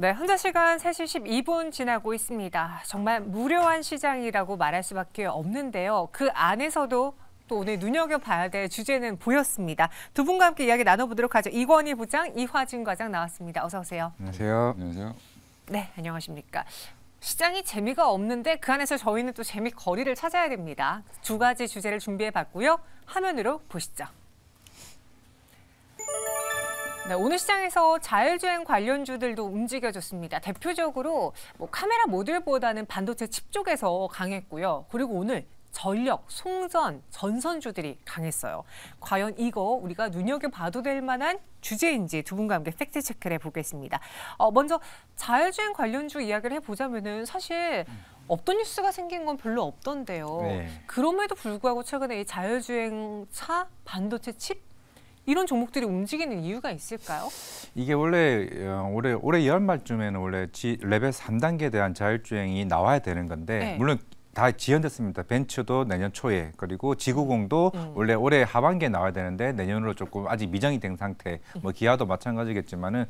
네, 현재 시간 3시 12분 지나고 있습니다. 정말 무료한 시장이라고 말할 수밖에 없는데요. 그 안에서도 또 오늘 눈여겨봐야 될 주제는 보였습니다. 두 분과 함께 이야기 나눠보도록 하죠. 이권희 부장, 이화진 과장 나왔습니다. 어서 오세요. 안녕하세요. 안녕하세요. 네, 안녕하십니까. 시장이 재미가 없는데 그 안에서 저희는 또 재미 거리를 찾아야 됩니다. 두 가지 주제를 준비해 봤고요. 화면으로 보시죠. 네, 오늘 시장에서 자율주행 관련주들도 움직여졌습니다. 대표적으로 뭐 카메라 모듈보다는 반도체 칩 쪽에서 강했고요. 그리고 오늘 전력, 송전, 전선주들이 강했어요. 과연 이거 우리가 눈여겨봐도 될 만한 주제인지 두 분과 함께 팩트 체크를 해보겠습니다. 어, 먼저 자율주행 관련주 이야기를 해보자면은 사실 없던 뉴스가 생긴 건 별로 없던데요. 네. 그럼에도 불구하고 최근에 이 자율주행 차, 반도체 칩 이런 종목들이 움직이는 이유가 있을까요? 이게 원래 어, 올해 올해 연말쯤에는 원래 지, 레벨 3단계에 대한 자율주행이 나와야 되는 건데 네. 물론 다 지연됐습니다. 벤츠도 내년 초에 그리고 지구공도 음. 원래 올해 하반기에 나와야 되는데 내년으로 조금 아직 미정이 된 상태. 뭐 음. 기아도 마찬가지겠지만은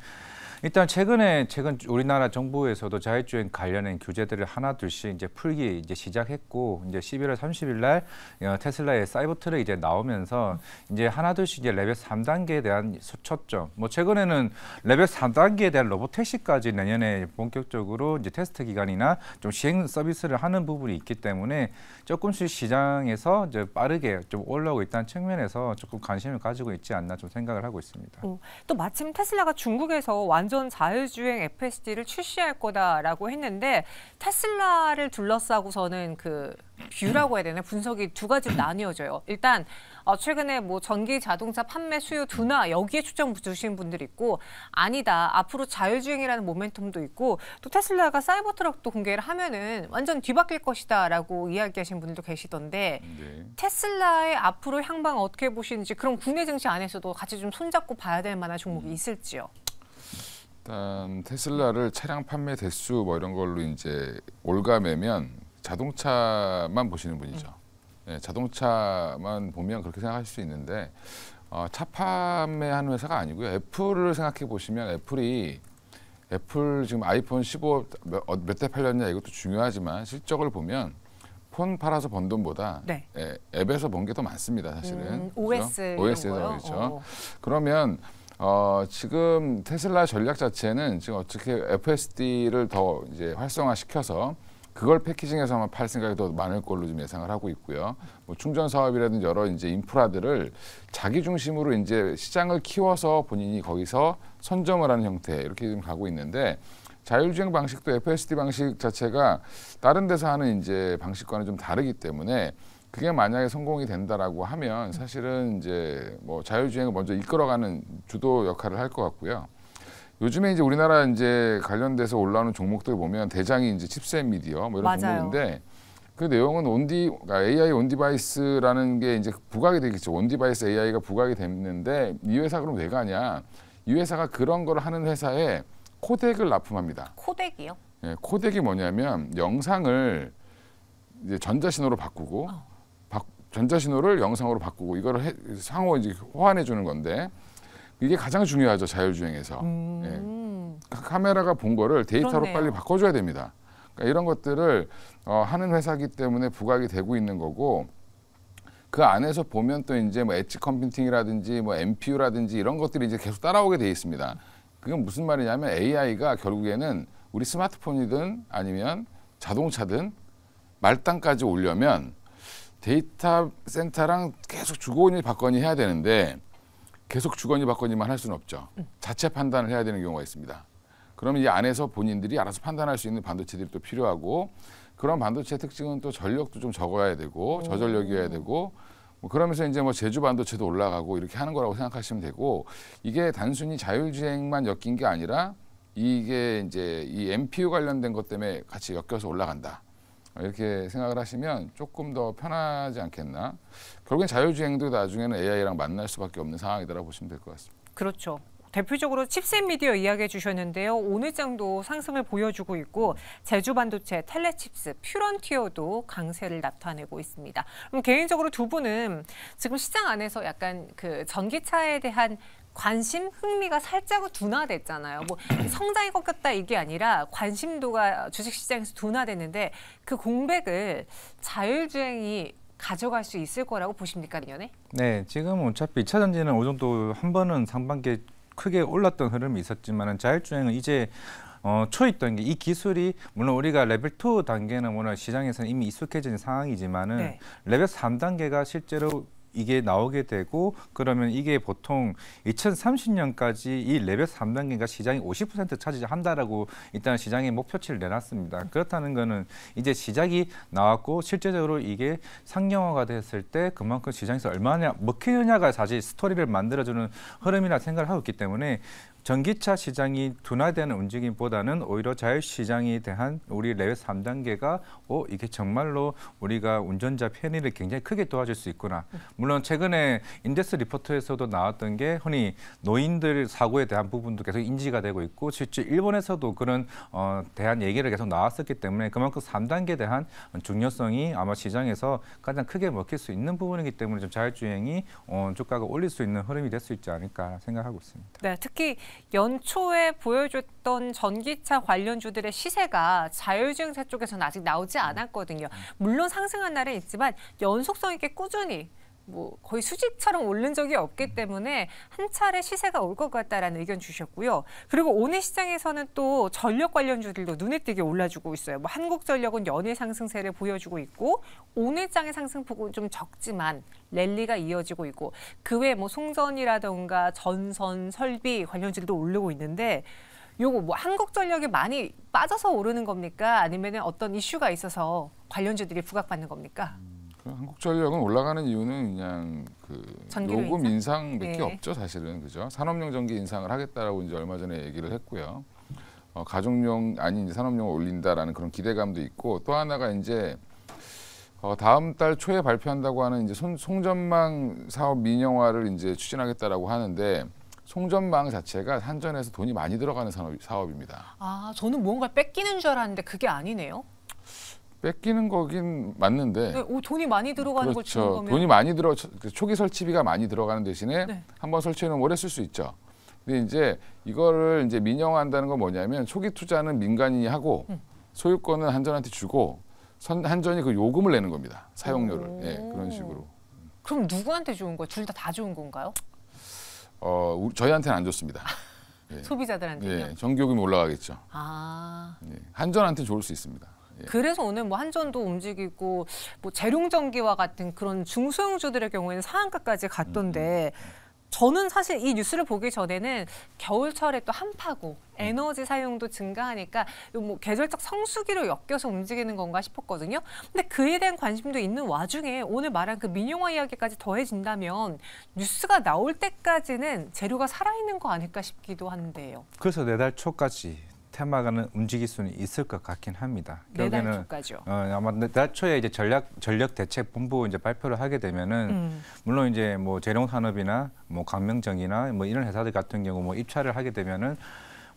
일단 최근에 최근 우리나라 정부에서도 자율주행 관련된 규제들을 하나둘씩 이제 풀기 이제 시작했고 이제 11월 30일 날 어, 테슬라의 사이버 트랙 이제 나오면서 이제 하나둘씩 이제 레벨 3단계에 대한 수 초점. 뭐 최근에는 레벨 3단계에 대한 로봇 택시까지 내년에 본격적으로 이제 테스트 기간이나 좀 시행 서비스를 하는 부분이 있기 때문에 조금씩 시장에서 이제 빠르게 좀 올라오고 있다는 측면에서 조금 관심을 가지고 있지 않나 좀 생각을 하고 있습니다. 어, 또 마침 테슬라가 중국에서 완 완전 자율주행 FSD를 출시할 거다라고 했는데 테슬라를 둘러싸고서는 그 뷰라고 해야 되나 분석이 두가지 나뉘어져요. 일단 어, 최근에 뭐 전기 자동차 판매 수요 둔화 여기에 초점 주신 분들이 있고 아니다 앞으로 자율주행이라는 모멘텀도 있고 또 테슬라가 사이버트럭도 공개를 하면은 완전 뒤바뀔 것이다라고 이야기하신 분들도 계시던데 네. 테슬라의 앞으로 향방 어떻게 보시는지 그럼 국내 증시 안에서도 같이 좀 손잡고 봐야 될 만한 종목이 음. 있을지요? 일단 테슬라를 차량 판매 대수 뭐 이런 걸로 이제 올가매면 자동차만 보시는 분이죠. 네. 네, 자동차만 보면 그렇게 생각하실 수 있는데 어, 차 판매하는 회사가 아니고요. 애플을 생각해 보시면 애플이 애플 지금 아이폰 15몇대 어, 팔렸냐 이것도 중요하지만 실적을 보면 폰 팔아서 번 돈보다 네. 예, 앱에서 번 게 더 많습니다 사실은 음, OS 그렇죠? OS에서 거 그렇죠. 오. 그러면 어, 지금 테슬라 전략 자체는 지금 어떻게 FSD를 더 이제 활성화시켜서 그걸 패키징해서만 팔 생각이 더 많을 걸로 지금 예상을 하고 있고요. 뭐 충전 사업이라든지 여러 이제 인프라들을 자기 중심으로 이제 시장을 키워서 본인이 거기서 선점을 하는 형태 이렇게 지금 가고 있는데 자율주행 방식도 FSD 방식 자체가 다른 데서 하는 이제 방식과는 좀 다르기 때문에 그게 만약에 성공이 된다라고 하면 사실은 이제 뭐 자율주행을 먼저 이끌어가는 주도 역할을 할 것 같고요. 요즘에 이제 우리나라 이제 관련돼서 올라오는 종목들 보면 대장이 이제 칩셋 미디어 뭐 이런 맞아요. 종목인데 그 내용은 온디 그러니까 AI 온디바이스라는 게 이제 부각이 되겠죠. 온디바이스 AI가 부각이 됐는데 이 회사 그럼 왜 가냐? 이 회사가 그런 걸 하는 회사에 코덱을 납품합니다. 코덱이요? 예, 코덱이 뭐냐면 영상을 이제 전자신호로 바꾸고 어. 전자신호를 영상으로 바꾸고 이걸 해, 상호 이제 호환해 주는 건데 이게 가장 중요하죠 자율주행에서 음. 예. 카메라가 본 거를 데이터로 그렇네요. 빨리 바꿔줘야 됩니다. 그러니까 이런 것들을 어, 하는 회사기 때문에 부각이 되고 있는 거고 그 안에서 보면 또 이제 뭐 엣지 컴퓨팅이라든지 뭐 MPU라든지 이런 것들이 이제 계속 따라오게 돼 있습니다. 그건 무슨 말이냐면 AI가 결국에는 우리 스마트폰이든 아니면 자동차든 말단까지 오려면 데이터 센터랑 계속 주거니 받거니 해야 되는데 계속 주거니 받거니만 할 수는 없죠. 음. 자체 판단을 해야 되는 경우가 있습니다. 그러면 이 안에서 본인들이 알아서 판단할 수 있는 반도체들이 또 필요하고 그런 반도체 특징은 또 전력도 좀 적어야 되고 저전력이어야 되고 뭐 그러면서 이제 뭐 제주 반도체도 올라가고 이렇게 하는 거라고 생각하시면 되고 이게 단순히 자율주행만 엮인 게 아니라 이게 이제 이 MPU 관련된 것 때문에 같이 엮여서 올라간다. 이렇게 생각을 하시면 조금 더 편하지 않겠나. 결국엔 자율주행도 나중에는 AI랑 만날 수밖에 없는 상황이라고 보시면 될 것 같습니다. 그렇죠. 대표적으로 칩셋 미디어 이야기해 주셨는데요. 오늘 장도 상승을 보여주고 있고 제주 반도체, 텔레칩스, 퓨런티어도 강세를 나타내고 있습니다. 그럼 개인적으로 두 분은 지금 시장 안에서 약간 그 전기차에 대한 관심, 흥미가 살짝 둔화됐잖아요. 뭐 성장이 꺾였다 이게 아니라 관심도가 주식시장에서 둔화됐는데 그 공백을 자율주행이 가져갈 수 있을 거라고 보십니까, 내연에 네, 지금 어차피 2차 전지는 어느 정도 한 번은 상반기에 크게 올랐던 흐름이 있었지만 자율주행은 이제 어, 초있던게 이 기술이 물론 우리가 레벨 2 단계는 워낙 시장에서는 이미 익숙해진 상황이지만은 네. 레벨 3 단계가 실제로 이게 나오게 되고 그러면 이게 보통 2030년까지 이 레벨 3단계가 시장이 50% 차지한다라고 일단 시장의 목표치를 내놨습니다. 그렇다는 거는 이제 시작이 나왔고 실제적으로 이게 상용화가 됐을 때 그만큼 시장에서 얼마나 먹히느냐가 사실 스토리를 만들어주는 흐름이라 생각을 하고 있기 때문에 전기차 시장이 둔화되는 움직임보다는 오히려 자율시장에 대한 우리 레벨 3단계가 어, 이게 정말로 우리가 운전자 편의를 굉장히 크게 도와줄 수 있구나. 물론 최근에 인덱스 리포트에서도 나왔던 게 흔히 노인들 사고에 대한 부분도 계속 인지가 되고 있고 실제 일본에서도 그런 어, 대한 얘기를 계속 나왔었기 때문에 그만큼 3단계에 대한 중요성이 아마 시장에서 가장 크게 먹힐 수 있는 부분이기 때문에 좀 자율주행이 어, 주가가 올릴 수 있는 흐름이 될 수 있지 않을까 생각하고 있습니다. 네, 특히 연초에 보여줬던 전기차 관련주들의 시세가 자율주행차 쪽에서는 아직 나오지 않았거든요. 물론 상승한 날은 있지만 연속성 있게 꾸준히 뭐 거의 수직처럼 오른 적이 없기 때문에 한 차례 시세가 올 것 같다라는 의견 주셨고요. 그리고 오늘 시장에서는 또 전력 관련주들도 눈에 띄게 올라주고 있어요. 뭐 한국전력은 연일 상승세를 보여주고 있고 오늘 장의 상승폭은 좀 적지만 랠리가 이어지고 있고 그 외 뭐 송전이라던가 전선 설비 관련주들도 오르고 있는데 요거 뭐 한국전력이 많이 빠져서 오르는 겁니까? 아니면 어떤 이슈가 있어서 관련주들이 부각받는 겁니까? 그 한국전력은 올라가는 이유는 그냥 그 요금 인상? 밖에 네. 없죠 사실은 그죠 산업용 전기 인상을 하겠다라고 이제 얼마 전에 얘기를 했고요 어, 가정용 아닌 산업용을 올린다라는 그런 기대감도 있고 또 하나가 이제 어, 다음 달 초에 발표한다고 하는 이제 손, 송전망 사업 민영화를 이제 추진하겠다라고 하는데 송전망 자체가 한전에서 돈이 많이 들어가는 산업, 사업입니다. 아 저는 뭔가 뺏기는 줄 알았는데 그게 아니네요. 뺏기는 거긴 맞는데 네, 오, 돈이 많이 들어가는 그렇죠. 걸 주는 거면 돈이 많이 들어 그 초기 설치비가 많이 들어가는 대신에 네. 한번 설치해 놓으면 오래 쓸 수 있죠. 근데 이제 이거를 이제 민영화한다는 건 뭐냐면 초기 투자는 민간인이 하고 음. 소유권은 한전한테 주고 선, 한전이 그 요금을 내는 겁니다. 사용료를. 네, 그런 식으로. 그럼 누구한테 좋은 거둘다 다 좋은 건가요? 어, 우리, 저희한테는 안 좋습니다. 예. 소비자들한테요? 예, 전기요금이 올라가겠죠. 아. 예, 한전한테 좋을 수 있습니다. 예. 그래서 오늘 뭐 한전도 움직이고 뭐 재룡전기와 같은 그런 중소형주들의 경우에는 상한가까지 갔던데 음, 음, 음. 저는 사실 이 뉴스를 보기 전에는 겨울철에 또 한파고 에너지 사용도 증가하니까 뭐 계절적 성수기로 엮여서 움직이는 건가 싶었거든요. 근데 그에 대한 관심도 있는 와중에 오늘 말한 그 민영화 이야기까지 더해진다면 뉴스가 나올 때까지는 재료가 살아있는 거 아닐까 싶기도 한데요. 그래서 내달 네 초까지 테마가는 움직일 수는 있을 것 같긴 합니다. 네, 결국에는 어, 아마 나 초에 이제 전략 전략 대책 본부 이제 발표를 하게 되면은 음. 물론 이제 뭐재롱산업이나뭐 강명정이나 뭐 이런 회사들 같은 경우 뭐 입찰을 하게 되면은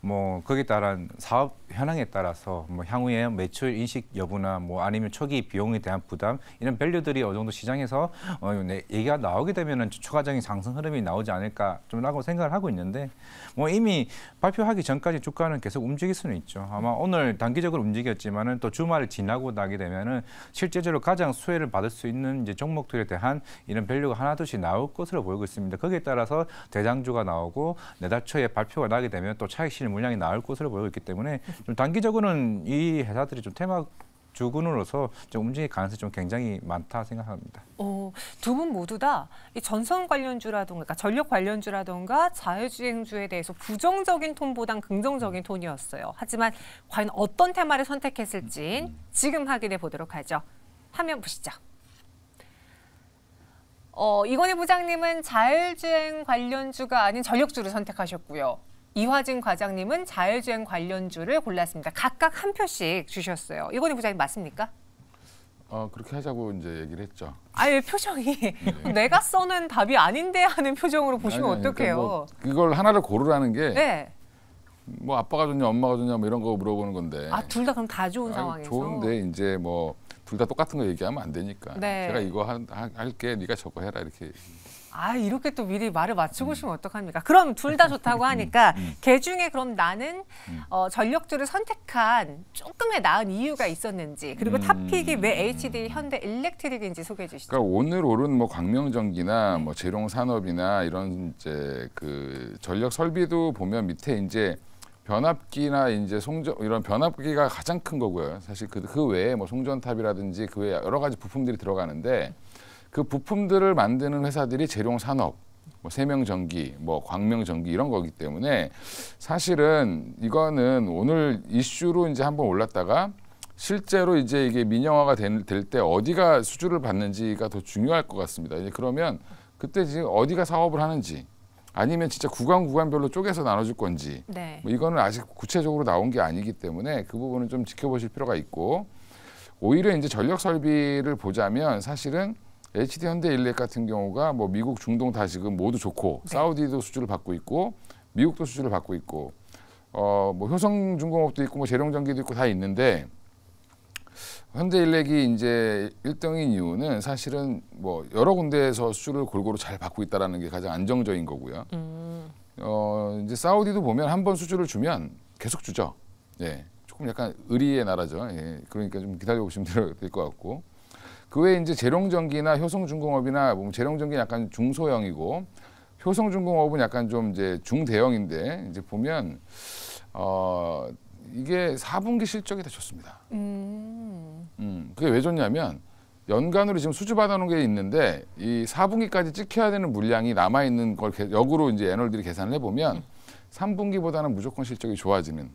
뭐 거기에 따른 사업 현황에 따라서 뭐 향후에 매출 인식 여부나 뭐 아니면 초기 비용에 대한 부담 이런 밸류들이 어느 정도 시장에서 어 얘기가 나오게 되면은 추가적인 상승 흐름이 나오지 않을까 좀라고 생각을 하고 있는데 뭐 이미 발표하기 전까지 주가는 계속 움직일 수는 있죠. 아마 오늘 단기적으로 움직였지만은 또 주말을 지나고 나게 되면은 실제적으로 가장 수혜를 받을 수 있는 이제 종목들에 대한 이런 밸류가 하나둘씩 나올 것으로 보이고 있습니다. 거기에 따라서 대장주가 나오고 내달 초에 발표가 나게 되면 또 차익 실험 물량이 나올 것으로 보이고 있기 때문에 좀 단기적으로는 이 회사들이 좀 테마 주군으로서 좀 움직일 가능성이 좀 굉장히 많다 생각합니다. 어, 두분 모두 다이 전선 관련주라던가 그러니까 전력 관련주라던가 자율주행주에 대해서 부정적인 톤보단 긍정적인 음. 톤이었어요. 하지만 과연 어떤 테마를 선택했을지 음. 지금 확인해 보도록 하죠. 화면 보시죠. 어, 이건희 부장님은 자율주행 관련주가 아닌 전력주를 선택하셨고요. 이화진 과장님은 자율주행 관련주를 골랐습니다. 각각 한 표씩 주셨어요. 이건희 부장님 맞습니까? 어, 그렇게 하자고 이제 얘기를 했죠. 아예 표정이 네. 내가 써는 답이 아닌데 하는 표정으로 보시면 아니, 아니, 그러니까 어떡해요. 그러니까 뭐 이걸 하나를 고르라는 게 네. 뭐 아빠가 좋냐 엄마가 좋냐 뭐 이런 거 물어보는 건데 아둘 다 그럼 다 좋은 아니, 상황에서 좋은데 이제 뭐 둘 다 똑같은 거 얘기하면 안 되니까 네. 제가 이거 하, 하, 할게 네가 저거 해라 이렇게 아 이렇게 또 미리 말을 맞추고 싶으면 음. 어떡합니까? 그럼 둘 다 좋다고 음, 음, 하니까 개 그 중에 그럼 나는 어, 전력주를 선택한 조금의 나은 이유가 있었는지 그리고 탑픽이 왜 HD 현대 일렉트릭인지 소개해 주시죠. 그러니까 오늘 오른 뭐 광명전기나 네. 뭐 재롱산업이나 이런 이제 그 전력 설비도 보면 밑에 이제 변압기나 이제 송전 이런 변압기가 가장 큰 거고요. 사실 그, 그 외에 뭐 송전탑이라든지 그 외에 여러 가지 부품들이 들어가는데 그 부품들을 만드는 회사들이 재룡 산업, 뭐 세명전기, 뭐 광명전기 이런 거기 때문에 사실은 이거는 오늘 이슈로 이제 한번 올랐다가 실제로 이제 이게 민영화가 될 때 어디가 수주를 받는지가 더 중요할 것 같습니다. 이제 그러면 그때 지금 어디가 사업을 하는지 아니면 진짜 구간 구간별로 쪼개서 나눠줄 건지 네. 뭐 이거는 아직 구체적으로 나온 게 아니기 때문에 그 부분은 좀 지켜보실 필요가 있고 오히려 이제 전력 설비를 보자면 사실은 HD 현대 일렉 같은 경우가 뭐 미국 중동 다 지금 모두 좋고 네. 사우디도 수주를 받고 있고 미국도 수주를 받고 있고 어 뭐 효성 중공업도 있고 뭐 재룡전기도 있고 다 있는데 현대 일렉이 이제 1등인 이유는 사실은 뭐 여러 군데에서 수주를 골고루 잘 받고 있다라는 게 가장 안정적인 거고요. 음. 어 이제 사우디도 보면 한 번 수주를 주면 계속 주죠. 예. 조금 약간 의리의 나라죠. 예. 그러니까 좀 기다려 보시면 될 것 같고. 그 외에 이제 재롱전기나 효성중공업이나 뭐재롱전기 약간 중소형이고 효성중공업은 약간 좀 이제 중대형인데 이제 보면 어 이게 4분기 실적이 다 좋습니다. 음. 음 그게 왜 좋냐면 연간으로 지금 수주 받아놓은 게 있는데 이 4분기까지 찍혀야 되는 물량이 남아 있는 걸 역으로 이제 애널들이 계산을 해보면 3분기보다는 무조건 실적이 좋아지는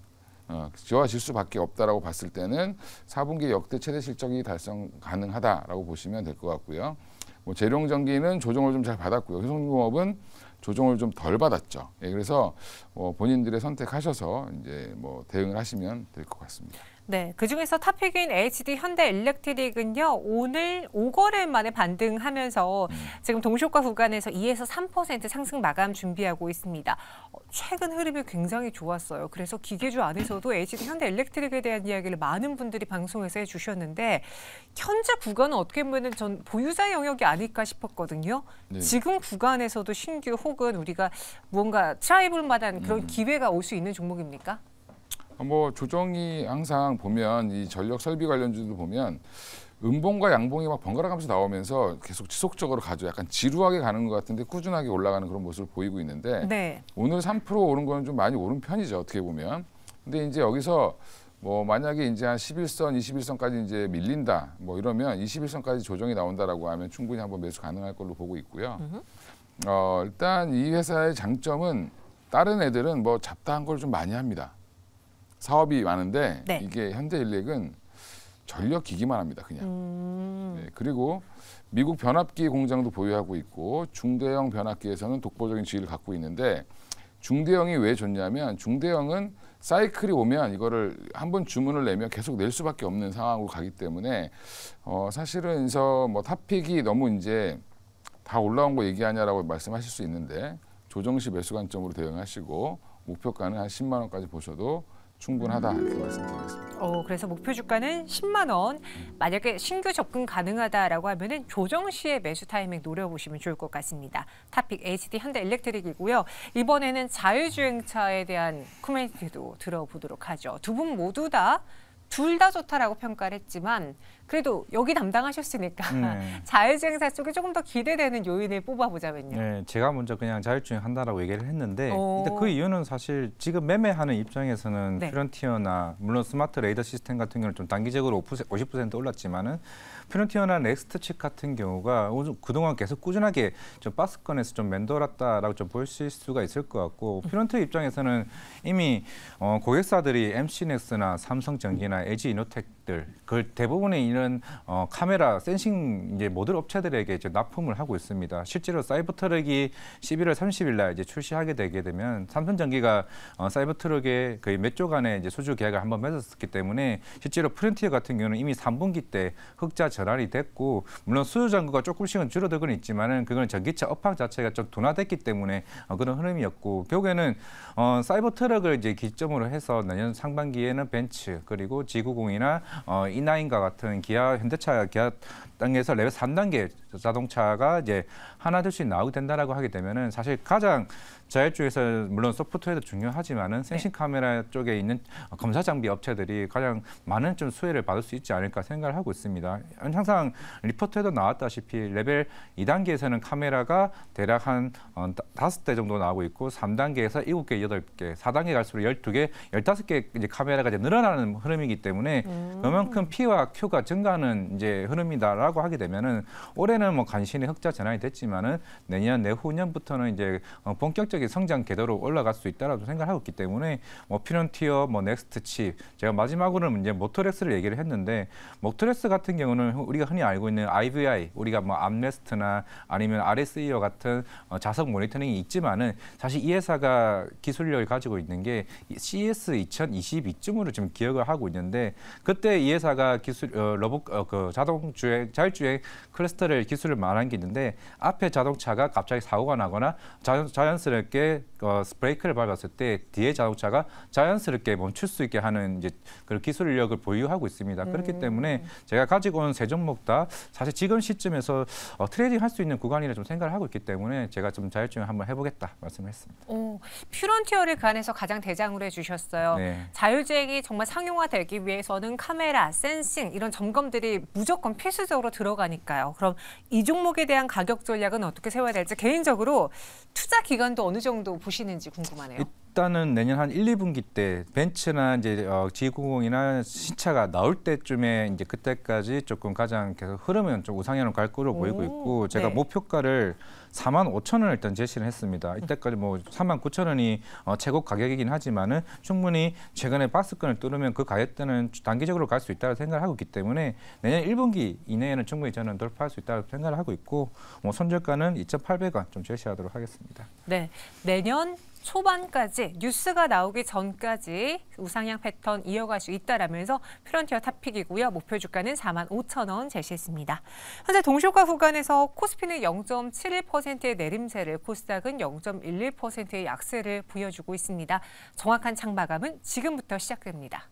어, 좋아질 수밖에 없다라고 봤을 때는 4분기 역대 최대 실적이 달성 가능하다라고 보시면 될 것 같고요. 뭐 재룡전기는 조정을 좀 잘 받았고요. 효성공업은 조정을 좀 덜 받았죠. 예, 그래서 뭐 본인들의 선택하셔서 이제 뭐 대응을 하시면 될 것 같습니다. 네, 그중에서 탑픽인 HD 현대 일렉트릭은요. 오늘 5거래 만에 반등하면서 음. 지금 동시효과 구간에서 2에서 3% 상승 마감 준비하고 있습니다. 어, 최근 흐름이 굉장히 좋았어요. 그래서 기계주 안에서도 HD 현대 일렉트릭에 대한 이야기를 많은 분들이 방송에서 해주셨는데 현재 구간은 어떻게 보면 전 보유자 영역이 아닐까 싶었거든요. 네. 지금 구간에서도 신규 혹은 우리가 무언가 트라이블 마다 음. 그런 음. 기회가 올 수 있는 종목입니까? 아, 뭐 조정이 항상 보면 이 전력 설비 관련주도 보면 음봉과 양봉이 막 번갈아 가면서 나오면서 계속 지속적으로 가죠. 약간 지루하게 가는 것 같은데 꾸준하게 올라가는 그런 모습을 보이고 있는데 네. 오늘 3% 오른 거는 좀 많이 오른 편이죠. 어떻게 보면. 근데 이제 여기서 뭐 만약에 이제 한 11선, 21선까지 이제 밀린다. 뭐 이러면 21선까지 조정이 나온다라고 하면 충분히 한번 매수 가능할 걸로 보고 있고요. 어, 일단 이 회사의 장점은 다른 애들은 뭐 잡다한 걸 좀 많이 합니다. 사업이 많은데 네. 이게 현대 일렉은 전력 기기만 합니다. 그냥. 음. 네, 그리고 미국 변압기 공장도 보유하고 있고 중대형 변압기에서는 독보적인 지위를 갖고 있는데 중대형이 왜 좋냐면 중대형은 사이클이 오면 이거를 한 번 주문을 내면 계속 낼 수밖에 없는 상황으로 가기 때문에 어 사실은 그래서 뭐 탑픽이 너무 이제 다 올라온 거 얘기하냐라고 말씀하실 수 있는데 조정 시 매수 관점으로 대응하시고 목표가는 한 10만 원까지 보셔도 충분하다 이렇게 말씀드리겠습니다. 어, 그래서 목표 주가는 10만 원. 만약에 신규 접근 가능하다라고 하면은 조정 시에 매수 타이밍 노려보시면 좋을 것 같습니다. 탑픽 HD 현대일렉트릭이고요. 이번에는 자율주행차에 대한 코멘트도 들어보도록 하죠. 두 분 모두 다 둘다 좋다라고 평가를 했지만 그래도 여기 담당하셨으니까 네. 자율주행 사쪽에 조금 더 기대되는 요인을 뽑아보자면요. 네, 제가 먼저 그냥 자율주행 한다라고 얘기를 했는데 오. 일그 이유는 사실 지금 매매하는 입장에서는 네. 퓨런티어나 물론 스마트 레이더 시스템 같은 경우는 좀 단기적으로 50% 올랐지만은 프론티어나 넥스트 측 같은 경우가 그동안 계속 꾸준하게 좀 박스권에서 좀 맴돌았다라고 좀 보실 수가 있을 것 같고 프론트 입장에서는 이미 어, 고객사들이 MC넥스나 삼성전기나 LG이노텍 장비들 그 대부분의 이런 어, 카메라 센싱 이제 모듈 업체들에게 이제 납품을 하고 있습니다. 실제로 사이버 트럭이 11월 30일 날 이제 출시하게 되게 되면 삼성전기가 어, 사이버 트럭에 거의 몇 조간의 이제 수주 계약을 한번 맺었기 때문에 실제로 프린티어 같은 경우는 이미 3분기 때 흑자 전환이 됐고 물론 수요 잔고가 조금씩은 줄어들곤 있지만은 그건 전기차 업황 자체가 좀 둔화됐기 때문에 어, 그런 흐름이었고 결국에는 어, 사이버 트럭을 이제 기점으로 해서 내년 상반기에는 벤츠 그리고 G90이나 어, 이나인과 같은 기아 현대차 기아 단계에서 레벨 3단계 자동차가 이제 하나 둘씩 나오게 된다라고 하게 되면은 사실 가장 자율 쪽에서 물론 소프트웨어도 중요하지만은 네. 센싱 카메라 쪽에 있는 검사 장비 업체들이 가장 많은 좀 수혜를 받을 수 있지 않을까 생각을 하고 있습니다. 항상 리포트에도 나왔다시피 레벨 2단계에서는 카메라가 대략 한 어, 다섯 대 정도 나오고 있고 3단계에서 7개, 8개, 4단계 갈수록 12개, 15개 이제 카메라가 이제 늘어나는 흐름이기 때문에 음. 그만큼 P와 Q가 증가하는 이제 흐름이다라 라고 하게 되면은 올해는 뭐 간신히 흑자 전환이 됐지만은 내년 내후년부터는 이제 어, 본격적인 성장 궤도로 올라갈 수 있다라고 생각하고 있기 때문에 뭐 피런티어 뭐 넥스트 칩 제가 마지막으로는 이제 모토렉스를 얘기를 했는데 모토렉스 같은 경우는 우리가 흔히 알고 있는 IVI 우리가 뭐 암레스트나 아니면 RSE와 같은 어 자석 모니터링이 있지만은 사실 이 회사가 기술력을 가지고 있는 게 CS 2022쯤으로 지금 기억을 하고 있는데 그때 이 회사가 기술 어, 로봇 어, 그 자동 주행 자율주행 클러스터를 기술을 말한 게 있는데 앞에 자동차가 갑자기 사고가 나거나 자연, 스럽게 어, 브레이크를 밟았을 때 뒤에 자동차가 자연스럽게 멈출 수 있게 하는 이제 그런 기술력을 보유하고 있습니다. 음. 그렇기 때문에 제가 가지고 온 세 종목 다 사실 지금 시점에서 어, 트레이딩 할 수 있는 구간이라 좀 생각을 하고 있기 때문에 제가 좀 자율주행 한번 해보겠다 말씀했습니다. 오, 퓨런티어를 간에서 가장 대장으로 해주셨어요. 네. 자율주행이 정말 상용화되기 위해서는 카메라, 센싱 이런 점검들이 무조건 필수적으로 시장으로 들어가니까요. 그럼 이 종목에 대한 가격 전략은 어떻게 세워야 될지 개인적으로 투자 기간도 어느 정도 보시는지 궁금하네요. 일단은 내년 한 1, 2분기 때 벤츠나 이제 G90이나 어, 신차가 나올 때쯤에 이제 그때까지 조금 가장 계속 흐름은 좀 우상향으로 갈 거로 보이고 있고 제가 네. 목표가를 4만 5천 원을 일단 제시를 했습니다. 이때까지 뭐 3만 9천 원이 어, 최고 가격이긴 하지만은 충분히 최근에 박스권을 뚫으면 그 가격대는 단기적으로 갈 수 있다고 생각을 하고 있기 때문에 내년 1분기 이내에는 충분히 저는 돌파할 수 있다고 생각을 하고 있고 뭐 손절가는 2,800원 좀 제시하도록 하겠습니다. 네, 내년 초반까지 뉴스가 나오기 전까지 우상향 패턴 이어갈 수 있다라면서 프런티어 탑픽이고요. 목표 주가는 4만 5천 원 제시했습니다. 현재 동시효과 구간에서 코스피는 0.71%의 내림세를 코스닥은 0.11%의 약세를 보여주고 있습니다. 정확한 창마감은 지금부터 시작됩니다.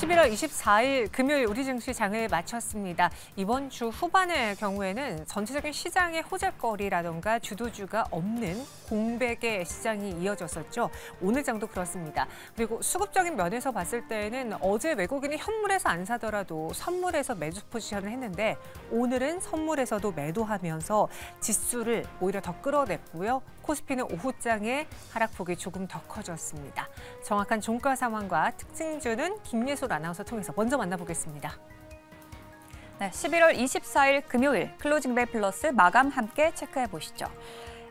11월 24일 금요일 우리 증시 장을 마쳤습니다. 이번 주 후반의 경우에는 전체적인 시장의 호재거리라던가 주도주가 없는 공백의 시장이 이어졌었죠. 오늘 장도 그렇습니다. 그리고 수급적인 면에서 봤을 때는 어제 외국인이 현물에서 안 사더라도 선물에서 매수 포지션을 했는데 오늘은 선물에서도 매도하면서 지수를 오히려 더 끌어냈고요. 코스피는 오후장에 하락폭이 조금 더 커졌습니다. 정확한 종가 상황과 특징주는 김예솔 아나운서 통해서 먼저 만나보겠습니다. 네, 11월 24일 금요일 클로징 벨 플러스 마감 함께 체크해 보시죠.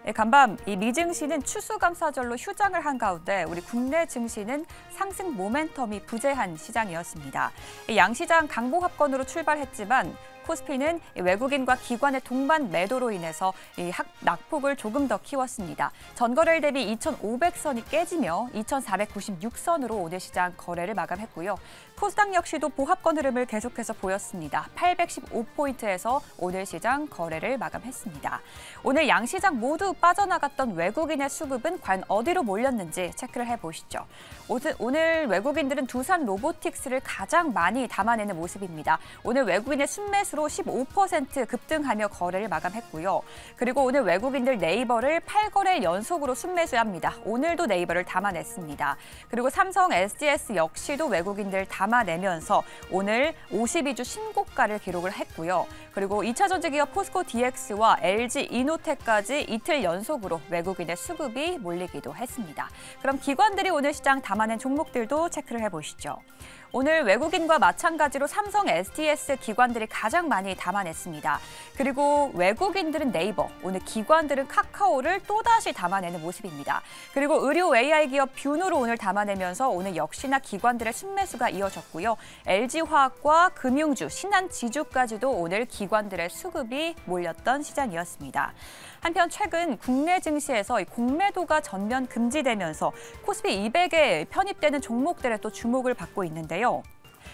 네, 간밤 이 미증시는 추수감사절로 휴장을 한 가운데 우리 국내 증시는 상승 모멘텀이 부재한 시장이었습니다. 양 시장 강보합권으로 출발했지만 코스피는 외국인과 기관의 동반 매도로 인해서 이 학, 낙폭을 조금 더 키웠습니다. 전거래일 대비 2,500선이 깨지며 2,496선으로 오늘 시장 거래를 마감했고요. 코스닥 역시도 보합권 흐름을 계속해서 보였습니다. 815포인트에서 오늘 시장 거래를 마감했습니다. 오늘 양 시장 모두 빠져나갔던 외국인의 수급은 과연 어디로 몰렸는지 체크를 해보시죠. 오늘 외국인들은 두산 로보틱스를 가장 많이 담아내는 모습입니다. 오늘 외국인의 순매수로 15% 급등하며 거래를 마감했고요. 그리고 오늘 외국인들 네이버를 8거래 연속으로 순매수합니다. 오늘도 네이버를 담아냈습니다. 그리고 삼성 SDS 역시도 외국인들 담 담아내면서 오늘 52주 신고가를 기록을 했고요. 그리고 2차 전지 기업 포스코 DX와 LG 이노텍까지 이틀 연속으로 외국인의 수급이 몰리기도 했습니다. 그럼 기관들이 오늘 시장 담아낸 종목들도 체크를 해보시죠. 오늘 외국인과 마찬가지로 삼성 SDS 기관들이 가장 많이 담아냈습니다. 그리고 외국인들은 네이버, 오늘 기관들은 카카오를 또다시 담아내는 모습입니다. 그리고 의료 AI 기업 뷰노로 오늘 담아내면서 오늘 역시나 기관들의 순매수가 이어졌고요. LG화학과 금융주, 신한지주까지도 오늘 기관들의 수급이 몰렸던 시장이었습니다. 한편 최근 국내 증시에서 공매도가 전면 금지되면서 코스피 200에 편입되는 종목들에 또 주목을 받고 있는데요.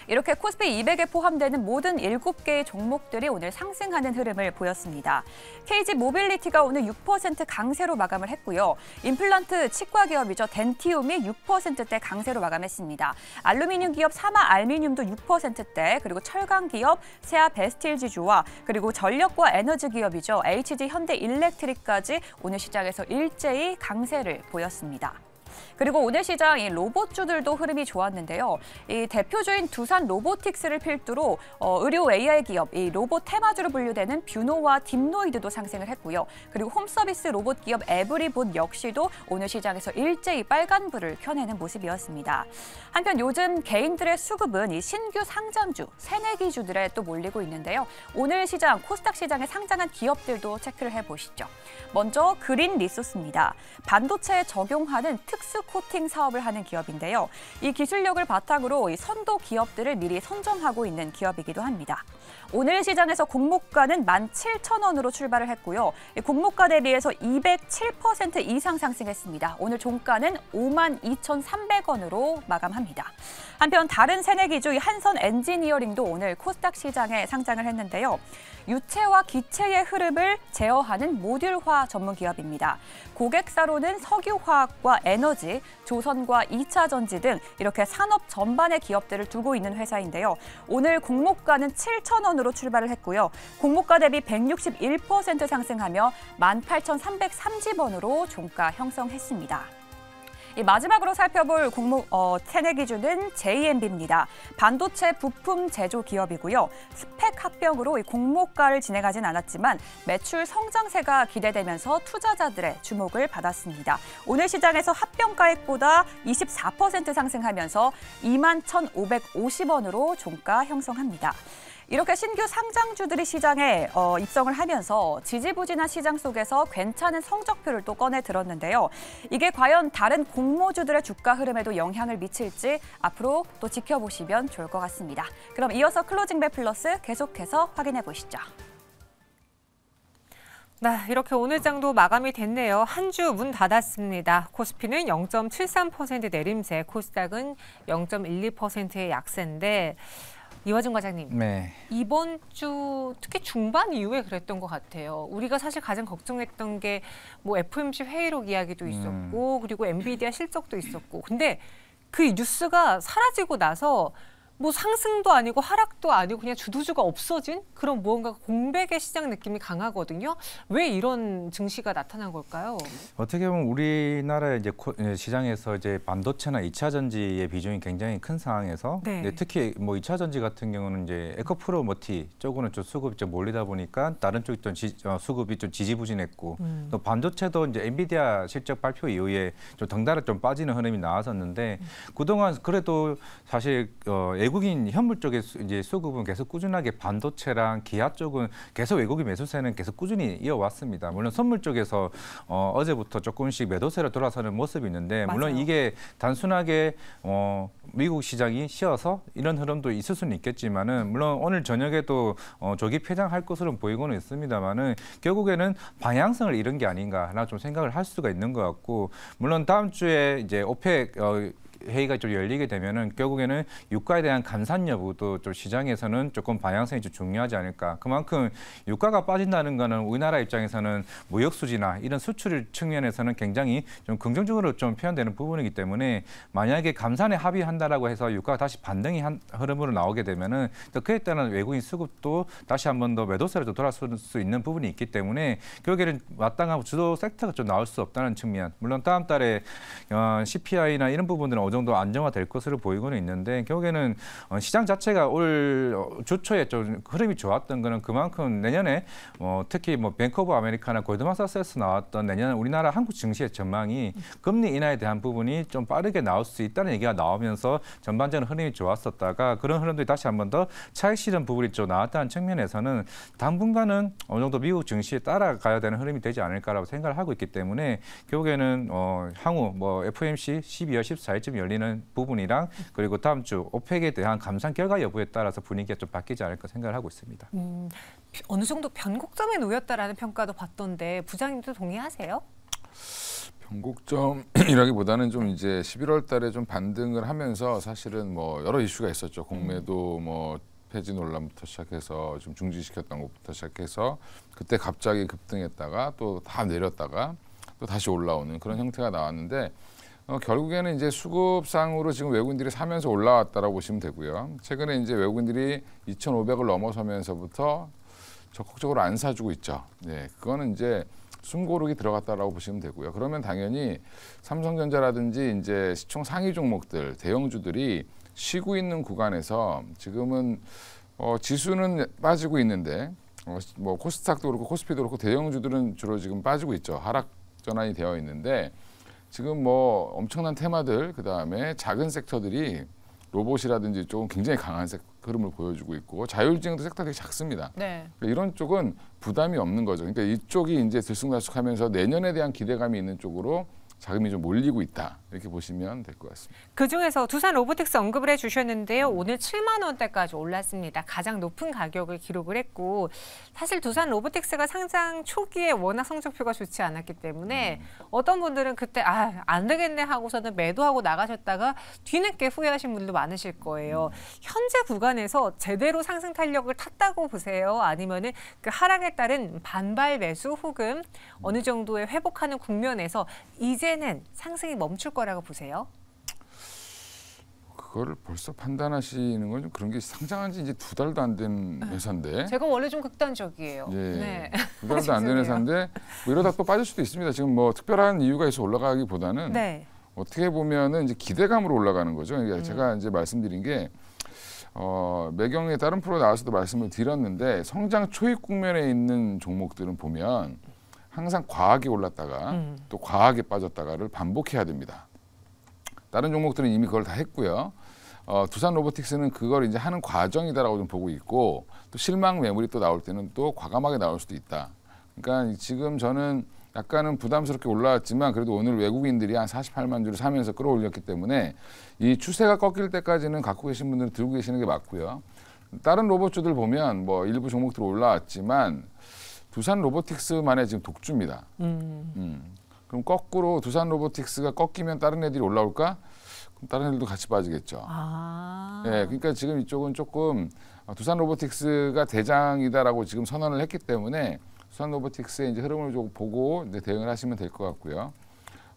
이렇게 코스피 200에 포함되는 모든 7개의 종목들이 오늘 상승하는 흐름을 보였습니다. KG 모빌리티가 오늘 6% 강세로 마감을 했고요. 임플란트 치과 기업이죠. 덴티움이 6%대 강세로 마감했습니다. 알루미늄 기업 사마 알미늄도 6%대, 그리고 철강 기업 세아 베스틸지주와 그리고 전력과 에너지 기업이죠. HG 현대 일렉트릭까지 오늘 시장에서 일제히 강세를 보였습니다. 그리고 오늘 시장 이 로봇주들도 흐름이 좋았는데요. 이 대표주인 두산 로보틱스를 필두로 어, 의료 AI 기업 이 로봇 테마주로 분류되는 뷰노와 딥노이드도 상승을 했고요. 그리고 홈서비스 로봇 기업 에브리봇 역시도 오늘 시장에서 일제히 빨간불을 켜내는 모습이었습니다. 한편 요즘 개인들의 수급은 이 신규 상장주, 새내기주들에 또 몰리고 있는데요. 오늘 시장 코스닥 시장에 상장한 기업들도 체크를 해보시죠. 먼저 그린 리소스입니다. 반도체에 적용하는 특 텍스 코팅 사업을 하는 기업인데요. 이 기술력을 바탕으로 선도 기업들을 미리 선정하고 있는 기업이기도 합니다. 오늘 시장에서 공모가는 17,000원으로 출발을 했고요. 공모가 대비해서 207% 이상 상승했습니다. 오늘 종가는 52,300원으로 마감합니다. 한편 다른 세내 기주 한선 엔지니어링도 오늘 코스닥 시장에 상장을 했는데요. 유체와 기체의 흐름을 제어하는 모듈화 전문 기업입니다. 고객사로는 석유화학과 에너지, 조선과 2차 전지 등 이렇게 산업 전반의 기업들을 두고 있는 회사인데요. 오늘 공모가는 7천 원으로 출발을 했고요. 공모가 대비 161% 상승하며 18,330원으로 종가 형성했습니다. 마지막으로 살펴볼 공모 어, 체내 기준은 JMB입니다. 반도체 부품 제조 기업이고요. 스펙 합병으로 공모가를 진행하진 않았지만 매출 성장세가 기대되면서 투자자들의 주목을 받았습니다. 오늘 시장에서 합병가액보다 24% 상승하면서 21,550원으로 종가 형성합니다. 이렇게 신규 상장주들이 시장에 어, 입성을 하면서 지지부진한 시장 속에서 괜찮은 성적표를 또 꺼내 들었는데요. 이게 과연 다른 공모주들의 주가 흐름에도 영향을 미칠지 앞으로 또 지켜보시면 좋을 것 같습니다. 그럼 이어서 클로징 배 플러스 계속해서 확인해 보시죠. 네, 이렇게 오늘 장도 마감이 됐네요. 한 주 문 닫았습니다. 코스피는 0.73% 내림세, 코스닥은 0.12%의 약세인데 이화준 과장님. 네. 이번 주 특히 중반 이후에 그랬던 것 같아요. 우리가 사실 가장 걱정했던 게 뭐 FMC 회의록 이야기도 음. 있었고 음. 그리고 엔비디아 실적도 있었고 근데 그 뉴스가 사라지고 나서 뭐 상승도 아니고 하락도 아니고 그냥 주도주가 없어진 그런 무언가 공백의 시장 느낌이 강하거든요. 왜 이런 증시가 나타난 걸까요? 어떻게 보면 우리나라 이제 예, 시장에서 이제 반도체나 이차 전지의 비중이 굉장히 큰 상황에서 네. 특히 뭐 이차 전지 같은 경우는 이제 에코프로 머티 쪽으로는 좀 수급이 좀 몰리다 보니까 다른 쪽이 좀 지, 어, 수급이 좀 지지부진했고 음. 또 반도체도 이제 엔비디아 실적 발표 이후에 좀 덩달아 좀 빠지는 흐름이 나왔었는데 음. 그동안 그래도 사실 어, 외국인 현물 쪽에 이제 수급은 계속 꾸준하게 반도체랑 기아 쪽은 계속 외국인 매수세는 계속 꾸준히 이어왔습니다. 물론 선물 쪽에서 어, 어제부터 조금씩 매도세로 돌아서는 모습이 있는데 맞아요. 물론 이게 단순하게 어, 미국 시장이 쉬어서 이런 흐름도 있을 수는 있겠지만은 물론 오늘 저녁에도 어, 조기 폐장할 것으로 보이고는 있습니다만은 결국에는 방향성을 잃은 게아닌가 하나 좀 생각을 할 수가 있는 것 같고 물론 다음 주에 이제 오펙 어, 회의가 좀 열리게 되면은 결국에는 유가에 대한 감산 여부도 좀 시장에서는 조금 방향성이 좀 중요하지 않을까. 그만큼 유가가 빠진다는 거는 우리나라 입장에서는 무역 수지나 이런 수출 측면에서는 굉장히 좀 긍정적으로 좀 표현되는 부분이기 때문에 만약에 감산에 합의한다라고 해서 유가가 다시 반등이 한 흐름으로 나오게 되면은 또 그에 따른 외국인 수급도 다시 한 번 더 매도세로 돌아설 수 있는 부분이 있기 때문에 결국에는 마땅한 주도 섹터가 좀 나올 수 없다는 측면. 물론 다음 달에 어, CPI나 이런 부분들은 어느 그 정도 안정화될 것으로 보이고는 있는데 결국에는 어, 시장 자체가 올 어, 주초에 좀 흐름이 좋았던 거는 그만큼 내년에 어, 특히 뭐 뱅크 오브 아메리카나 골드만사스에서 나왔던 내년 우리나라 한국 증시의 전망이 금리 인하에 대한 부분이 좀 빠르게 나올 수 있다는 얘기가 나오면서 전반적인 흐름이 좋았었다가 그런 흐름들이 다시 한번 더 차익 실현 부분이 좀 나왔다는 측면에서는 당분간은 어느 정도 미국 증시에 따라가야 되는 흐름이 되지 않을까라고 생각을 하고 있기 때문에 결국에는 어, 향후 뭐 FOMC 12월 14일쯤 시점이 열리는 부분이랑 그리고 다음 주 오펙에 대한 감산 결과 여부에 따라서 분위기가 좀 바뀌지 않을까 생각을 하고 있습니다. 음, 어느 정도 변곡점에 놓였다라는 평가도 봤던데 부장님도 동의하세요? 변곡점이라기보다는 좀 이제 11월 달에 좀 반등을 하면서 사실은 뭐 여러 이슈가 있었죠. 음. 공매도 뭐 폐지 논란부터 시작해서 좀 중지시켰던 것부터 시작해서 그때 갑자기 급등했다가 또 다 내렸다가 또 다시 올라오는 그런 형태가 나왔는데 어, 결국에는 이제 수급상으로 지금 외국인들이 사면서 올라왔다라고 보시면 되고요. 최근에 이제 외국인들이 2,500을 넘어서면서부터 적극적으로 안 사주고 있죠. 예, 그거는 이제 숨고르기 들어갔다라고 보시면 되고요. 그러면 당연히 삼성전자라든지 이제 시총 상위 종목들 대형주들이 쉬고 있는 구간에서 지금은 어, 지수는 빠지고 있는데 어, 뭐 코스닥도 그렇고 코스피도 그렇고 대형주들은 주로 지금 빠지고 있죠. 하락 전환이 되어 있는데 지금 뭐 엄청난 테마들 그다음에 작은 섹터들이 로봇이라든지 조금 굉장히 강한 색, 흐름을 보여주고 있고 자율주행도 섹터 되게 작습니다. 네. 그러니까 이런 쪽은 부담이 없는 거죠. 그러니까 이쪽이 이제 들쑥날쑥하면서 내년에 대한 기대감이 있는 쪽으로 자금이 좀 몰리고 있다 이렇게 보시면 될 것 같습니다. 그 중에서 두산 로보틱스 언급을 해주셨는데요. 오늘 7만 원대까지 올랐습니다. 가장 높은 가격을 기록을 했고 사실 두산 로보틱스가 상장 초기에 워낙 성적표가 좋지 않았기 때문에 음. 어떤 분들은 그때 아안 되겠네 하고서는 매도하고 나가셨다가 뒤늦게 후회하신 분도 많으실 거예요. 음. 현재 구간에서 제대로 상승 탄력을 탔다고 보세요. 아니면은 그 하락에 따른 반발 매수 혹은 어느 정도의 회복하는 국면에서 이제 언제는 상승이 멈출 거라고 보세요? 그거 벌써 판단하시는 건좀 그런 게 상장한 지 이제 두 달도 안된 아, 회사인데. 제가 원래 좀 극단적이에요. 예, 네. 두 달도 안 된 회사인데 뭐 이러다 또 빠질 수도 있습니다. 지금 뭐 특별한 이유가 있어 올라가기보다는 네. 어떻게 보면은 이제 기대감으로 올라가는 거죠. 그러니까 음. 제가 이제 말씀드린 게 어, 매경의 다른 프로 나와서도 말씀을 드렸는데 성장 초입 국면에 있는 종목들은 보면 항상 과하게 올랐다가 음. 또 과하게 빠졌다가를 반복해야 됩니다. 다른 종목들은 이미 그걸 다 했고요. 어, 두산 로보틱스는 그걸 이제 하는 과정이다라고 좀 보고 있고 또 실망 매물이 또 나올 때는 또 과감하게 나올 수도 있다. 그러니까 지금 저는 약간은 부담스럽게 올라왔지만 그래도 오늘 외국인들이 한 48만 주를 사면서 끌어올렸기 때문에 이 추세가 꺾일 때까지는 갖고 계신 분들은 들고 계시는 게 맞고요. 다른 로봇주들 보면 뭐 일부 종목들 올라왔지만 두산 로보틱스만의 지금 독주입니다. 음. 음. 그럼 거꾸로 두산 로보틱스가 꺾이면 다른 애들이 올라올까? 그럼 다른 애들도 같이 빠지겠죠. 아. 예, 그러니까 지금 이쪽은 조금 어, 두산 로보틱스가 대장이다라고 지금 선언을 했기 때문에 두산 로보틱스의 이제 흐름을 좀 보고 이제 대응을 하시면 될 것 같고요.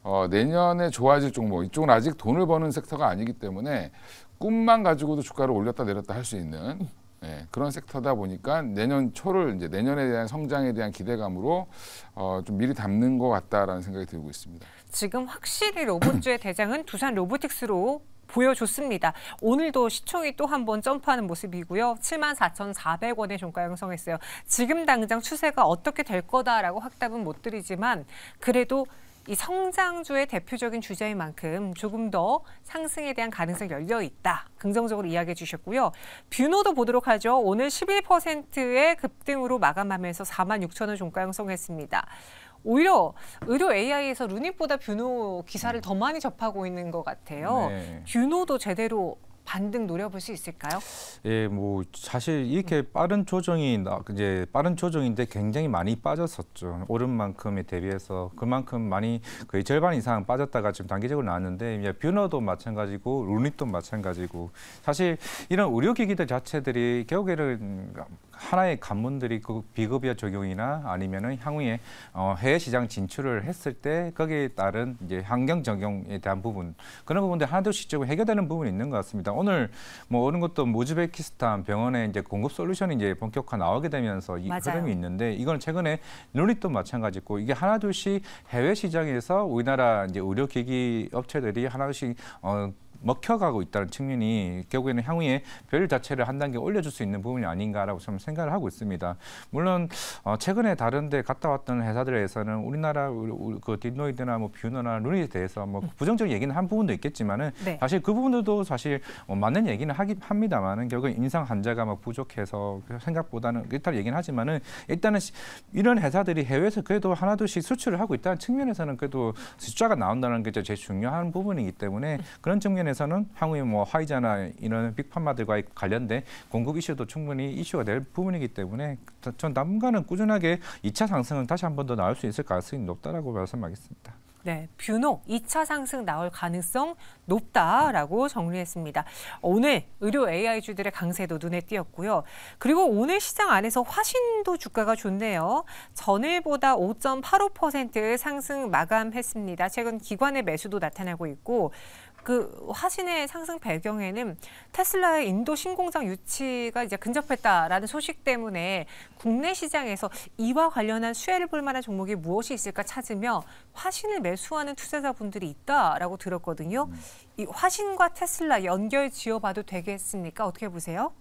어, 내년에 좋아질 종목 뭐 이쪽은 아직 돈을 버는 섹터가 아니기 때문에 꿈만 가지고도 주가를 올렸다 내렸다 할 수 있는 예, 그런 섹터다 보니까 내년 초를 이제 내년에 대한 성장에 대한 기대감으로 어, 좀 미리 담는 것 같다라는 생각이 들고 있습니다. 지금 확실히 로봇주의 대장은 두산 로보틱스로 보여줬습니다. 오늘도 시총이 또 한 번 점프하는 모습이고요. 74,400원의 종가 형성했어요. 지금 당장 추세가 어떻게 될 거다라고 확답은 못 드리지만 그래도 이 성장주의 대표적인 주제인 만큼 조금 더 상승에 대한 가능성이 열려 있다. 긍정적으로 이야기해 주셨고요. 뷰노도 보도록 하죠. 오늘 11%의 급등으로 마감하면서 4만 6천 원 종가 형성했습니다. 오히려 의료 AI에서 루닛보다 뷰노 기사를 더 많이 접하고 있는 것 같아요. 네. 뷰노도 제대로 반등 노려볼 수 있을까요? 예, 뭐 사실 이렇게 음. 빠른 조정이 이제 빠른 조정인데 굉장히 많이 빠졌었죠. 오른 만큼에 대비해서 그만큼 많이 거의 절반 이상 빠졌다가 지금 단기적으로 나왔는데 이제 뷰너도 마찬가지고 룬립도 마찬가지고 사실 이런 의료기기들 자체들이 결국에는 하나의 관문들이 그 비급여 적용이나 아니면은 향후에 어, 해외 시장 진출을 했을 때 거기에 따른 이제 환경 적용에 대한 부분 그런 부분들 하나둘씩 좀 해결되는 부분이 있는 것 같습니다. 오늘 뭐 어느 것도 모즈베키스탄 병원에 이제 공급 솔루션이 이제 본격화 나오게 되면서 이 맞아요. 흐름이 있는데 이건 최근에 논리도 마찬가지고 이게 하나둘씩 해외 시장에서 우리나라 이제 의료기기 업체들이 하나둘씩 어, 먹혀가고 있다는 측면이 결국에는 향후에 별 자체를 한 단계 올려줄 수 있는 부분이 아닌가라고 저는 생각을 하고 있습니다. 물론 어, 최근에 다른데 갔다 왔던 회사들에서는 우리나라 우리, 우리, 그 딘노이드나 뭐 뷰너나 룬에 대해서 뭐 음. 부정적인 얘기는 한 부분도 있겠지만은 네. 사실 그 부분들도 사실 어, 맞는 얘기는 하기 합니다만은 결국 인상 환자가 막 부족해서 그 생각보다는 일단 얘기는 하지만은 일단은 이런 회사들이 해외에서 그래도 하나둘씩 수출을 하고 있다는 측면에서는 그래도 숫자가 나온다는 게 제일 중요한 부분이기 때문에 음. 그런 측면 에 한편에서는 향후에 뭐 화이자나 이런 빅파마들과의 관련된 공급 이슈도 충분히 이슈가 될 부분이기 때문에 전 남과는 꾸준하게 2차 상승은 다시 한 번 더 나올 수 있을 가능성이 높다라고 말씀하겠습니다. 네, 뷰노 2차 상승 나올 가능성 높다라고 정리했습니다. 오늘 의료 AI주들의 강세도 눈에 띄었고요. 그리고 오늘 시장 안에서 화신도 주가가 좋네요. 전일보다 5.85% 상승 마감했습니다. 최근 기관의 매수도 나타나고 있고 그 화신의 상승 배경에는 테슬라의 인도 신공장 유치가 이제 근접했다라는 소식 때문에 국내 시장에서 이와 관련한 수혜를 볼 만한 종목이 무엇이 있을까 찾으며 화신을 매수하는 투자자분들이 있다라고 들었거든요. 음. 이 화신과 테슬라 연결 지어봐도 되겠습니까? 어떻게 보세요?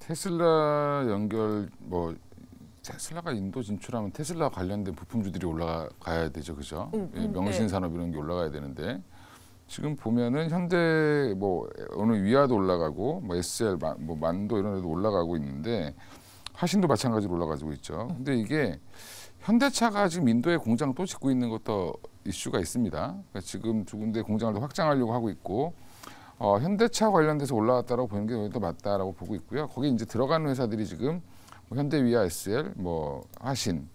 테슬라 연결 뭐 테슬라가 인도 진출하면 테슬라 관련된 부품주들이 올라가야 되죠, 그죠? 음, 음, 예, 명신 네. 산업 이런 게 올라가야 되는데 지금 보면은 현대 뭐 어느 위아도 올라가고 뭐 SL 뭐 만도 이런 데도 올라가고 있는데 화신도 마찬가지로 올라가지고 있죠. 근데 이게 현대차가 지금 인도에 공장 또 짓고 있는 것도 이슈가 있습니다. 그러니까 지금 두 군데 공장을 또 확장하려고 하고 있고 어, 현대차 관련돼서 올라왔다고 라 보는 게 더 맞다라고 보고 있고요. 거기 이제 들어가는 회사들이 지금 뭐 현대위아 SL, 뭐 화신,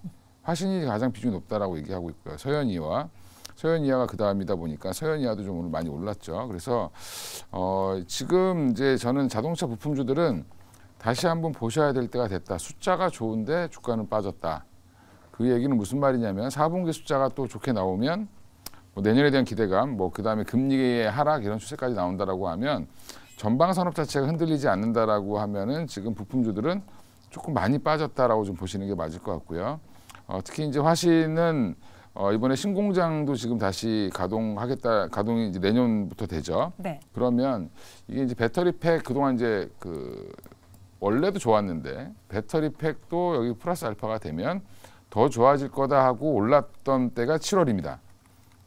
화신이 가장 비중이 높다라고 얘기하고 있고요. 서현이와 서현이하가 그 다음이다 보니까 서현이하도 좀 오늘 많이 올랐죠. 그래서 어, 지금 이제 저는 자동차 부품주들은 다시 한번 보셔야 될 때가 됐다. 숫자가 좋은데 주가는 빠졌다. 그 얘기는 무슨 말이냐면 4분기 숫자가 또 좋게 나오면 뭐 내년에 대한 기대감, 뭐 그다음에 금리의 하락 이런 추세까지 나온다라고 하면 전방 산업 자체가 흔들리지 않는다라고 하면은 지금 부품주들은 조금 많이 빠졌다라고 좀 보시는 게 맞을 것 같고요. 어, 특히 이제 화신은 어, 이번에 신공장도 지금 다시 가동하겠다, 가동이 이제 내년부터 되죠. 네. 그러면 이게 이제 배터리팩 그동안 이제 그 원래도 좋았는데 배터리팩도 여기 플러스 알파가 되면 더 좋아질 거다 하고 올랐던 때가 7월입니다.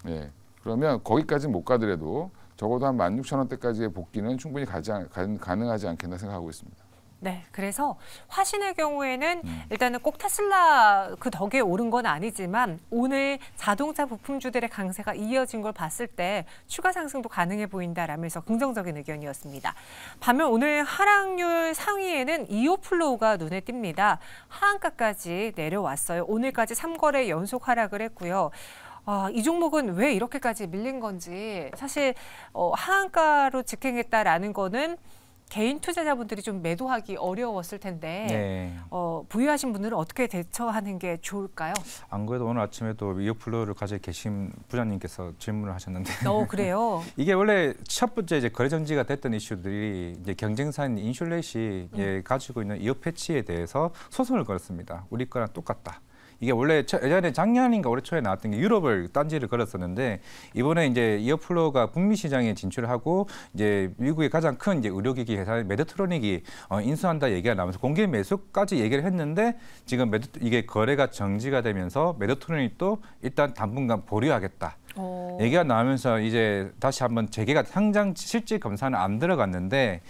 예. 그러면 거기까지 못 가더라도 적어도 한 16,000원대까지의 복귀는 충분히 가지, 가능하지 않겠나 생각하고 있습니다. 네, 그래서 화신의 경우에는 음. 일단은 꼭 테슬라 그 덕에 오른 건 아니지만 오늘 자동차 부품주들의 강세가 이어진 걸 봤을 때 추가 상승도 가능해 보인다라면서 긍정적인 의견이었습니다. 반면 오늘 하락률 상위에는 이오플로우가 눈에 띕니다. 하한가까지 내려왔어요. 오늘까지 3거래 연속 하락을 했고요. 아, 이 종목은 왜 이렇게까지 밀린 건지 사실 어, 하한가로 직행했다라는 거는 개인 투자자분들이 좀 매도하기 어려웠을 텐데 네. 어, 부유하신 분들은 어떻게 대처하는 게 좋을까요? 안 그래도 오늘 아침에도 이어플로를 가지고 계신 부장님께서 질문을 하셨는데. 어 그래요. 이게 원래 첫 번째 이제 거래 전지가 됐던 이슈들이 이제 경쟁사인 인슐렛이 음. 예, 가지고 있는 이어 패치에 대해서 소송을 걸었습니다. 우리 거랑 똑같다. 이게 원래 처, 예전에 작년인가 올해 초에 나왔던 게 유럽을 딴지를 걸었었는데 이번에 이제 이어플로가 북미 시장에 진출 하고 이제 미국의 가장 큰 이제 의료기기 회사인 메드트로닉이 어, 인수한다 얘기가 나면서 공개 매수까지 얘기를 했는데 지금 메드, 이게 거래가 정지가 되면서 메드트로닉도 일단 당분간 보류하겠다. 어. 얘기가 나오면서 이제 다시 한번 재개가 상장 실질 검사는 안 들어갔는데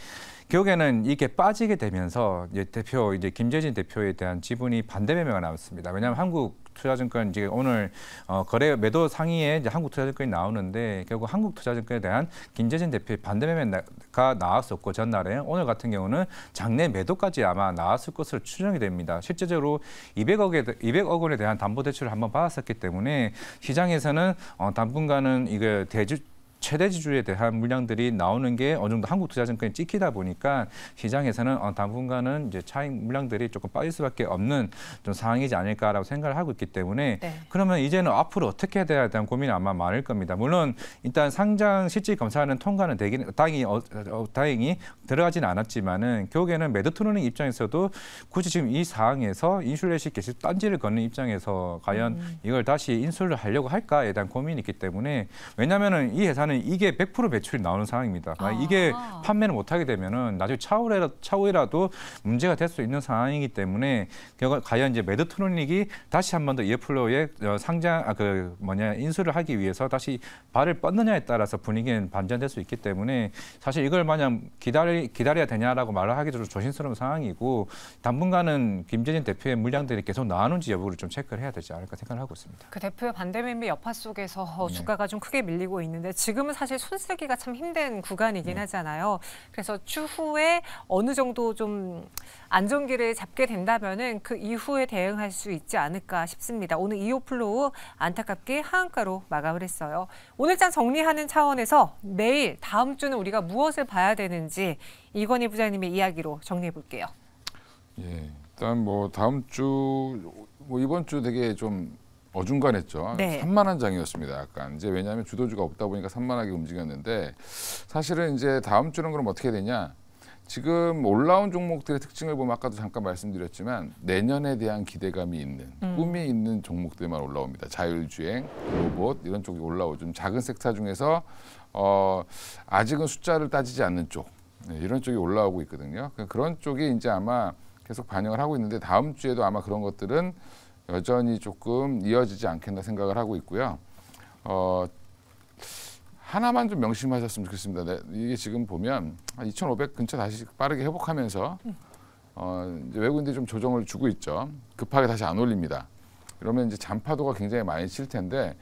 결국에는 이게 빠지게 되면서 이제 대표 이제 김재진 대표에 대한 지분이 반대 매매가 나왔습니다. 왜냐하면 한국 투자증권 이제 오늘 어, 거래 매도 상위에 이제 한국 투자증권이 나오는데 결국 한국 투자증권에 대한 김재진 대표의 반대 매매가 나왔었고 전날에 오늘 같은 경우는 장내 매도까지 아마 나왔을 것으로 추정이 됩니다. 실제적으로 200억에 200억 원에 대한 담보 대출을 한번 받았었기 때문에 시장에서는 어, 당분간은 이게 대주 최대 지주에 대한 물량들이 나오는 게 어느 정도 한국 투자증권이 찍히다 보니까 시장에서는 어, 당분간은 이제 차익 물량들이 조금 빠질 수밖에 없는 좀 상황이지 않을까라고 생각을 하고 있기 때문에 네. 그러면 이제는 앞으로 어떻게 해야 되나 대한 고민이 아마 많을 겁니다. 물론 일단 상장 실질 검사는 통과는 되긴 다행히 어, 어, 다행히 들어가지는 않았지만은 결국에는 매드투르는 입장에서도 굳이 지금 이 상황에서 인슐레시 계속 딴지를 걷는 입장에서 과연 음. 이걸 다시 인수를 하려고 할까에 대한 고민이 있기 때문에 왜냐하면은 이 예산 하는 이게 100%배출이 나오는 상황입니다. 아. 이게 판매를 못하게 되면은 나중에 차후라, 차후에라도 문제가 될 수 있는 상황이기 때문에 과연 이제 메드트로닉이 다시 한 번더 이어플로의 어, 상장 아, 그 뭐냐 인수를 하기 위해서 다시 발을 뻗느냐에 따라서 분위기는 반전될 수 있기 때문에 사실 이걸 마냥 기다리, 기다려야 되냐라고 말을 하기도 좀 조심스러운 상황이고 당분간은 김재진 대표의 물량들이 계속 나오는지 여부를 좀 체크를 해야 되지 않을까 생각을 하고 있습니다. 그 대표의 반대 매매 여파 속에서 네. 주가가 좀 크게 밀리고 있는데 지금 지금은 사실 손쓰기가 참 힘든 구간이긴 네. 하잖아요. 그래서 추후에 어느 정도 좀 안정기를 잡게 된다면은 그 이후에 대응할 수 있지 않을까 싶습니다. 오늘 이호 플로우 안타깝게 하한가로 마감을 했어요. 오늘장 정리하는 차원에서 내일 다음 주는 우리가 무엇을 봐야 되는지 이건희 부장님의 이야기로 정리해 볼게요. 예, 일단 뭐 다음 주뭐 이번 주 되게 좀 어중간했죠. 네. 산만한 장이었습니다. 약간 이제 왜냐하면 주도주가 없다 보니까 산만하게 움직였는데 사실은 이제 다음 주는 그럼 어떻게 되냐? 지금 올라온 종목들의 특징을 보면 아까도 잠깐 말씀드렸지만 내년에 대한 기대감이 있는 음. 꿈이 있는 종목들만 올라옵니다. 자율주행, 로봇 이런 쪽이 올라오죠. 작은 섹터 중에서 어, 아직은 숫자를 따지지 않는 쪽 네, 이런 쪽이 올라오고 있거든요. 그러니까 그런 쪽이 이제 아마 계속 반영을 하고 있는데 다음 주에도 아마 그런 것들은 여전히 조금 이어지지 않겠나 생각을 하고 있고요. 어, 하나만 좀 명심하셨으면 좋겠습니다. 네, 이게 지금 보면 2,500 근처 다시 빠르게 회복하면서 어, 외국인들이 좀 조정을 주고 있죠. 급하게 다시 안 올립니다. 그러면 이제 잔파도가 굉장히 많이 칠 텐데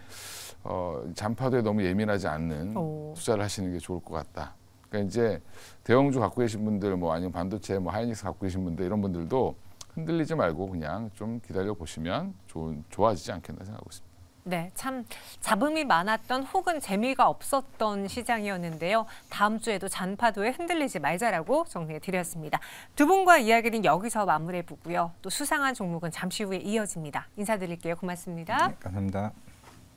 어, 잔파도에 너무 예민하지 않는 오. 어. 투자를 하시는 게 좋을 것 같다. 그러니까 이제 대형주 갖고 계신 분들 뭐 아니면 반도체 뭐 하이닉스 갖고 계신 분들 이런 분들도 흔들리지 말고 그냥 좀 기다려 보시면 좋은 좋아지지 않겠나 생각하고 있습니다. 네, 참 잡음이 많았던 혹은 재미가 없었던 시장이었는데요. 다음 주에도 잔파도에 흔들리지 말자라고 정리해 드렸습니다. 두 분과 이야기는 여기서 마무리해 보고요. 또 수상한 종목은 잠시 후에 이어집니다. 인사드릴게요. 고맙습니다. 네, 감사합니다.